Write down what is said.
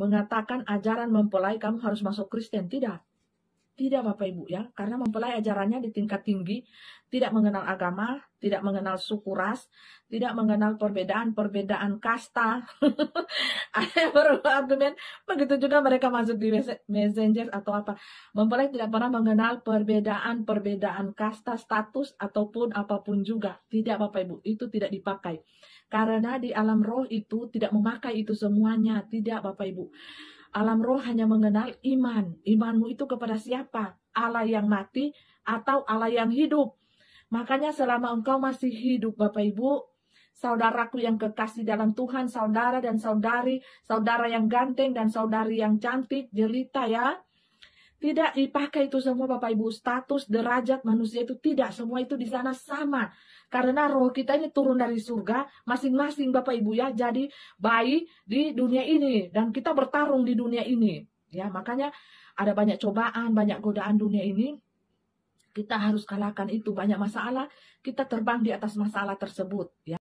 mengatakan ajaran mempelai kamu harus masuk Kristen. Tidak. Tidak Bapak Ibu ya, karena mempelai ajarannya di tingkat tinggi, tidak mengenal agama, tidak mengenal suku ras, tidak mengenal perbedaan-perbedaan kasta. Ada yang argumen, begitu juga mereka masuk di messenger atau apa. Mempelai tidak pernah mengenal perbedaan-perbedaan kasta, status, ataupun apapun juga. Tidak Bapak Ibu, itu tidak dipakai. Karena di alam roh itu tidak memakai itu semuanya, tidak Bapak Ibu. Alam roh hanya mengenal iman. Imanmu itu kepada siapa? Allah yang mati atau Allah yang hidup. Makanya selama engkau masih hidup Bapak Ibu, saudaraku yang kekasih dalam Tuhan, saudara dan saudari, saudara yang ganteng dan saudari yang cantik, jelita ya. Tidak dipakai itu semua Bapak Ibu. Status, derajat manusia itu tidak. Semua itu di sana sama. Karena roh kita ini turun dari surga masing-masing Bapak Ibu ya. Jadi bayi di dunia ini. Dan kita bertarung di dunia ini. Ya makanya ada banyak cobaan, banyak godaan dunia ini kita harus kalahkan itu banyak masalah kita terbang di atas masalah tersebut ya